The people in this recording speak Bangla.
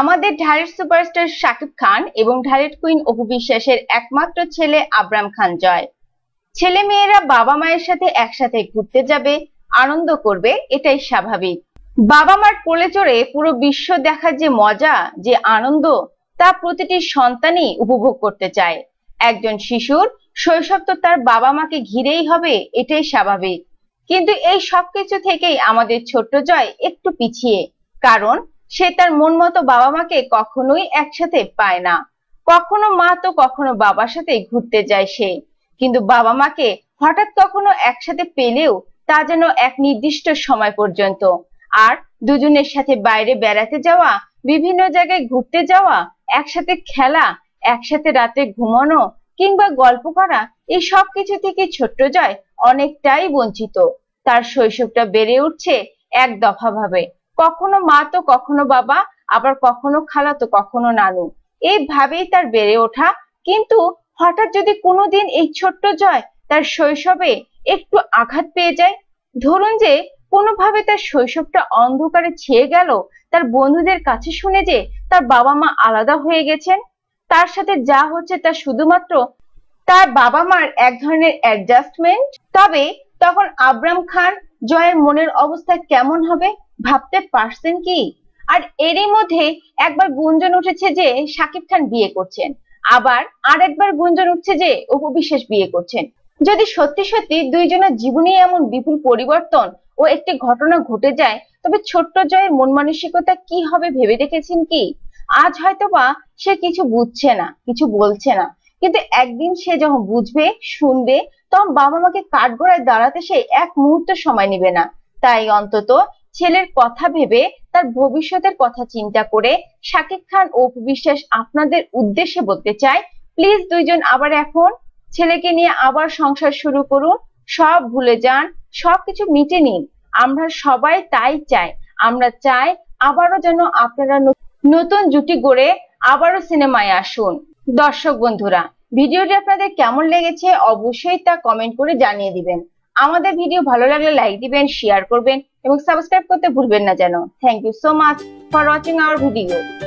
আমাদের ঢারের সুপারস্টার শাকিব খান এবং ঢারের কুইন অপু বিশ্বাসের একমাত্র ছেলে আব্রাম খান জয় ছেলে মেয়েরা বাবা মায়ের সাথে একসাথে ঘুরতে যাবে আনন্দ করবে এটাই স্বাভাবিক বাবা মার কোলে চড়ে পুরো বিশ্ব দেখার যে মজা যে আনন্দ তা প্রতিটি সন্তানই উপভোগ করতে চায় একজন শিশুর শৈশব তো তার বাবা মাকে ঘিরেই হবে এটাই স্বাভাবিক কিন্তু এই সবকিছু থেকেই আমাদের ছোট্ট জয় একটু পিছিয়ে কারণ সে তার মন মতো বাবা মাকে কখনোই একসাথে পায় না কখনো মা তো কখনো বাবার সাথে ঘুরতে যায় সে কিন্তু বাবা মাকে হঠাৎ কখনো একসাথে পেলেও তা যেন এক নির্দিষ্ট সময় পর্যন্ত আর দুজনের সাথে বাইরে বেড়াতে যাওয়া বিভিন্ন জায়গায় ঘুরতে যাওয়া একসাথে খেলা একসাথে রাতে ঘুমানো কিংবা গল্প করা এই সব কিছু থেকে ছোট্ট জয় অনেকটাই বঞ্চিত তার শৈশবটা বেড়ে উঠছে এক দফা ভাবে কখনো মা তো কখনো বাবা আবার কখনো খালা তো কখনো নানু এইভাবেই তার বেড়ে ওঠা কিন্তু হঠাৎ যদি কোনোদিন এই ছোট্ট জয় তার শৈশবে একটু আঘাত পেয়ে যায় ধরুন যে কোনোভাবে তার শৈশবটা অন্ধকারে ছেয়ে গেল তার বন্ধুদের কাছে শুনে যে তার বাবা মা আলাদা হয়ে গেছেন তার সাথে যা হচ্ছে তা শুধুমাত্র তার বাবা মার এক ধরনের অ্যাডজাস্টমেন্ট তবে তখন আব্রাম খান জয়ের মনের অবস্থা কেমন হবে ভাবতে পারছেন কি আর এরই মধ্যে একবার গুঞ্জন উঠেছে যে সাকিব খান বিয়ে করছেন আবার আর একবার গুঞ্জন উঠছে যে অপু বিশ্বাস বিয়ে করছেন যদি সত্যি সত্যি দুইজনের জীবনে এমন বিপুল পরিবর্তন ও একটি ঘটনা ঘটে যায় তবে ছোট্ট জয়ের মন মানসিকতা কি হবে ভেবে দেখেছেন কি আজ হয়তো বা সে কিছু বুঝছে না কিছু বলছে না কিন্তু একদিন সে যখন বুঝবে শুনবে তখন বাবা মাকে কাঠগোড়ায় দাঁড়াতে সে এক মুহূর্ত সময় নিবে না তাই অন্তত ছেলের কথা ভেবে তার ভবিষ্যতের কথা চিন্তা করে শাকিব খান ও বিশ্বাস আপনাদের উদ্দেশ্যে বলতে চাই প্লিজ দুইজন আবার এখন ছেলেকে নিয়ে আবার সংসার শুরু করুন সব ভুলে যান সবকিছু মিটে নিন আমরা সবাই তাই চাই আমরা চাই আবারও যেন আপনারা নতুন জুটি গড়ে আবারও সিনেমায় আসুন দর্শক বন্ধুরা ভিডিওটি আপনাদের কেমন লেগেছে অবশ্যই তা কমেন্ট করে জানিয়ে দিবেন আমাদের ভিডিও ভালো লাগলে লাইক দিবেন শেয়ার করবেন এবং সাবস্ক্রাইব করতে ভুলবেন না যেন thank you so much for watching our video